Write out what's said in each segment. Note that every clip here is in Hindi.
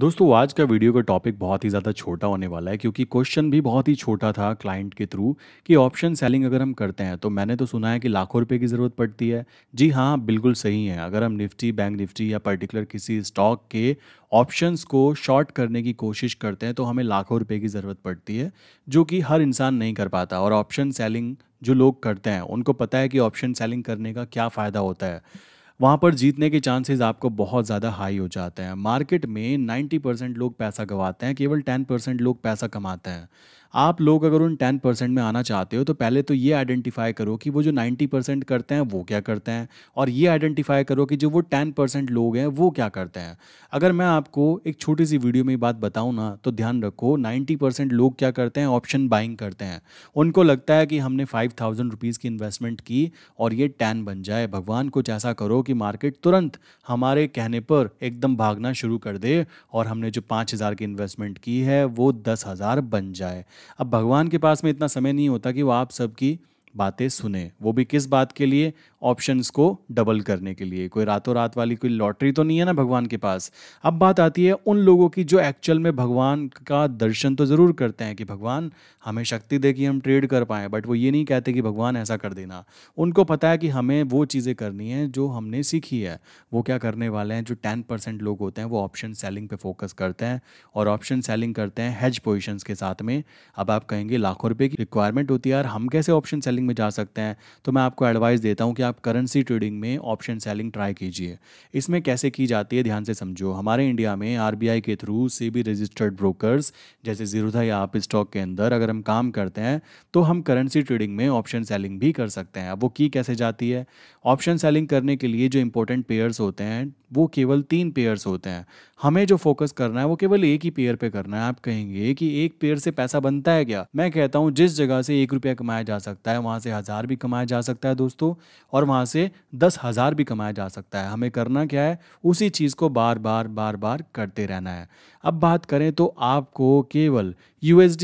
दोस्तों आज का वीडियो का टॉपिक बहुत ही ज़्यादा छोटा होने वाला है क्योंकि क्वेश्चन भी बहुत ही छोटा था क्लाइंट के थ्रू कि ऑप्शन सेलिंग अगर हम करते हैं तो मैंने तो सुना है कि लाखों रुपए की ज़रूरत पड़ती है जी हाँ बिल्कुल सही है अगर हम निफ्टी बैंक निफ्टी या पर्टिकुलर किसी स्टॉक के ऑप्शंस को शॉर्ट करने की कोशिश करते हैं तो हमें लाखों रुपये की ज़रूरत पड़ती है जो कि हर इंसान नहीं कर पाता और ऑप्शन सेलिंग जो लोग करते हैं उनको पता है कि ऑप्शन सेलिंग करने का क्या फ़ायदा होता है वहाँ पर जीतने के चांसेस आपको बहुत ज़्यादा हाई हो जाते हैं मार्केट में 90 परसेंट लोग पैसा गंवाते हैं केवल 10 परसेंट लोग पैसा कमाते हैं आप लोग अगर उन टेन परसेंट में आना चाहते हो तो पहले तो ये आइडेंटिफाई करो कि वो जो नाइन्टी परसेंट करते हैं वो क्या करते हैं और ये आइडेंटिफाई करो कि जो वो टेन परसेंट लोग हैं वो क्या करते हैं अगर मैं आपको एक छोटी सी वीडियो में बात बताऊँ ना तो ध्यान रखो नाइन्टी परसेंट लोग क्या करते हैं ऑप्शन बाइंग करते हैं उनको लगता है कि हमने फाइव थाउजेंड रुपीज़ की इन्वेस्टमेंट की और ये टेन बन जाए भगवान कुछ ऐसा करो कि मार्केट तुरंत हमारे कहने पर एकदम भागना शुरू कर दे और हमने जो पाँच हज़ार की इन्वेस्टमेंट की है वो दस हज़ार बन जाए अब भगवान के पास में इतना समय नहीं होता कि वो आप सबकी बातें सुने वो भी किस बात के लिए ऑप्शंस को डबल करने के लिए कोई रातों रात वाली कोई लॉटरी तो नहीं है ना भगवान के पास अब बात आती है उन लोगों की जो एक्चुअल में भगवान का दर्शन तो ज़रूर करते हैं कि भगवान हमें शक्ति दे कि हम ट्रेड कर पाए बट वो ये नहीं कहते कि भगवान ऐसा कर देना उनको पता है कि हमें वो चीज़ें करनी है जो हमने सीखी है वो क्या करने वाले हैं जो टेन परसेंट लोग होते हैं वो ऑप्शन सेलिंग पर फोकस करते हैं और ऑप्शन सेलिंग करते हैं हेज पोजिशन के साथ में अब आप कहेंगे लाखों रुपये की रिक्वायरमेंट होती है यार हम कैसे ऑप्शन सेलिंग सेलिंग में जा सकते हैं तो मैं आपको एडवाइस देता हूँ कि आप करेंसी ट्रेडिंग में ऑप्शन सेलिंग ट्राई कीजिए इसमें कैसे की जाती है ध्यान से समझो हमारे इंडिया में आर के थ्रू से भी रजिस्टर्ड ब्रोकर्स जैसे जीरोधा या आप स्टॉक के अंदर अगर हम काम करते हैं तो हम करेंसी ट्रेडिंग में ऑप्शन सेलिंग भी कर सकते हैं अब वो की कैसे जाती है ऑप्शन सेलिंग करने के लिए जो इंपॉर्टेंट पेयर्स होते हैं वो केवल तीन पेयर्स होते हैं हमें जो फोकस करना है वो केवल एक ही पेयर पे करना है आप कहेंगे कि एक पेयर से पैसा बनता है क्या मैं कहता हूँ जिस जगह से एक रुपया कमाया जा सकता है वहाँ से हज़ार भी कमाया जा सकता है दोस्तों और वहाँ से दस हज़ार भी कमाया जा सकता है हमें करना क्या है उसी चीज़ को बार बार बार बार करते रहना है अब बात करें तो आपको केवल यू एस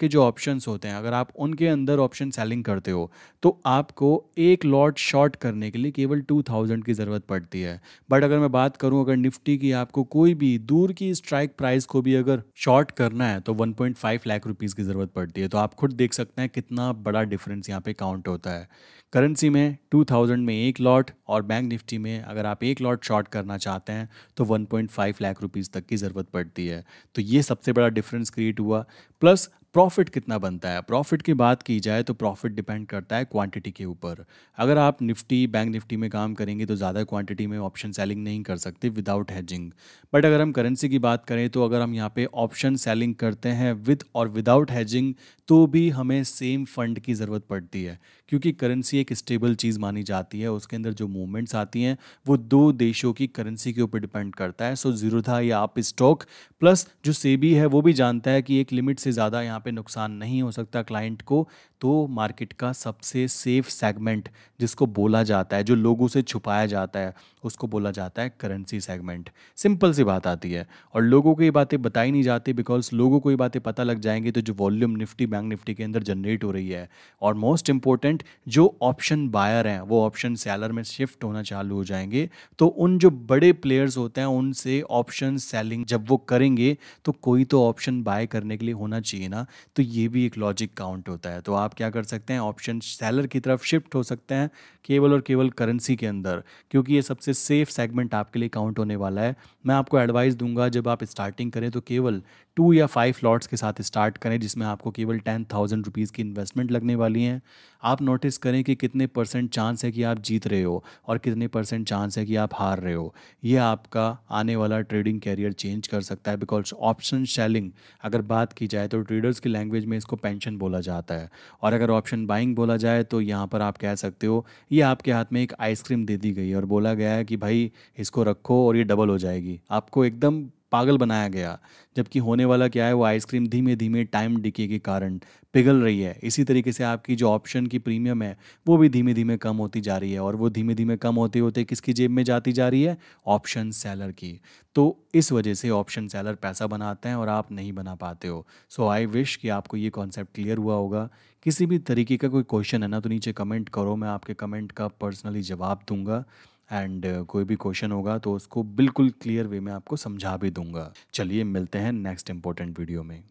के जो ऑप्शंस होते हैं अगर आप उनके अंदर ऑप्शन सेलिंग करते हो तो आपको एक लॉट शॉर्ट करने के लिए केवल टू थाउजेंड की ज़रूरत पड़ती है बट अगर मैं बात करूं अगर निफ्टी की आपको कोई भी दूर की स्ट्राइक प्राइस को भी अगर शॉर्ट करना है तो one point five lakh rupees की ज़रूरत पड़ती है तो आप खुद देख सकते हैं कितना बड़ा डिफरेंस यहाँ पर पे काउंट होता है करेंसी में 2000 में एक लॉट और बैंक निफ्टी में अगर आप एक लॉट शॉर्ट करना चाहते हैं तो 1.5 लाख रुपीस तक की ज़रूरत पड़ती है तो ये सबसे बड़ा डिफरेंस क्रिएट हुआ प्लस प्रॉफिट कितना बनता है प्रॉफिट की बात की जाए तो प्रॉफिट डिपेंड करता है क्वांटिटी के ऊपर अगर आप निफ्टी बैंक निफ्टी में काम करेंगे तो ज़्यादा क्वांटिटी में ऑप्शन सेलिंग नहीं कर सकते विदाउट हैजिंग बट अगर हम करेंसी की बात करें तो अगर हम यहाँ पे ऑप्शन सेलिंग करते हैं विथ और विदाउट हैजिंग तो भी हमें सेम फंड की ज़रूरत पड़ती है क्योंकि करेंसी एक स्टेबल चीज़ मानी जाती है उसके अंदर जो मूवमेंट्स आती हैं वो दो देशों की करेंसी के ऊपर डिपेंड करता है सो जीरो था या आप स्टॉक प्लस जो सेबी है वो भी जानता है कि एक लिमिट से ज़्यादा यहाँ पर पे नुकसान नहीं हो सकता क्लाइंट को तो मार्केट का सबसे सेफ सेगमेंट जिसको बोला जाता है जो लोगों से छुपाया जाता है उसको बोला जाता है करेंसी सेगमेंट सिंपल सी बात आती है और लोगों को ये बातें बताई नहीं जाती बिकॉज लोगों को ये बातें पता लग जाएंगी तो जो वॉल्यूम निफ्टी बैंक निफ्टी के अंदर जनरेट हो रही है और मोस्ट इंपॉर्टेंट जो ऑप्शन बायर हैं वो ऑप्शन सेलर में शिफ्ट होना चालू हो जाएंगे तो उन जो बड़े प्लेयर्स होते हैं उनसे ऑप्शन सेलिंग जब वो करेंगे तो कोई तो ऑप्शन बाय करने के लिए होना चाहिए ना तो ये भी एक लॉजिक काउंट होता है तो आप आप क्या कर सकते हैं ऑप्शन सेलर की तरफ शिफ्ट हो सकते हैं केवल और केवल करेंसी के अंदर क्योंकि ये सबसे सेफ सेगमेंट आपके लिए काउंट होने वाला है मैं आपको एडवाइस दूंगा जब आप स्टार्टिंग करें तो केवल टू या फाइव लॉट्स के साथ स्टार्ट करें जिसमें आपको केवल टेन थाउजेंड रुपीज़ की इन्वेस्टमेंट लगने वाली है आप नोटिस करें कि कितने परसेंट चांस है कि आप जीत रहे हो और कितने परसेंट चांस है कि आप हार रहे हो ये आपका आने वाला ट्रेडिंग कैरियर चेंज कर सकता है बिकॉज ऑप्शन सेलिंग अगर बात की जाए तो ट्रेडर्स की लैंग्वेज में इसको पेंशन बोला जाता है और अगर ऑप्शन बाइंग बोला जाए तो यहाँ पर आप कह सकते हो ये आपके हाथ में एक आइसक्रीम दे दी गई और बोला गया है कि भाई इसको रखो और ये डबल हो जाएगी आपको एकदम पागल बनाया गया जबकि होने वाला क्या है वो आइसक्रीम धीमे धीमे टाइम डिके के कारण पिघल रही है इसी तरीके से आपकी जो ऑप्शन की प्रीमियम है वो भी धीमे धीमे कम होती जा रही है और वो धीमे धीमे कम होते होते किसकी जेब में जाती जा रही है ऑप्शन सेलर की तो इस वजह से ऑप्शन सेलर पैसा बनाते हैं और आप नहीं बना पाते हो सो आई विश कि आपको ये कॉन्सेप्ट क्लियर हुआ होगा किसी भी तरीके का कोई क्वेश्चन है ना तो नीचे कमेंट करो मैं आपके कमेंट का पर्सनली जवाब दूंगा एंड uh, कोई भी क्वेश्चन होगा तो उसको बिल्कुल क्लियर वे में आपको समझा भी दूंगा चलिए मिलते हैं नेक्स्ट इंपॉर्टेंट वीडियो में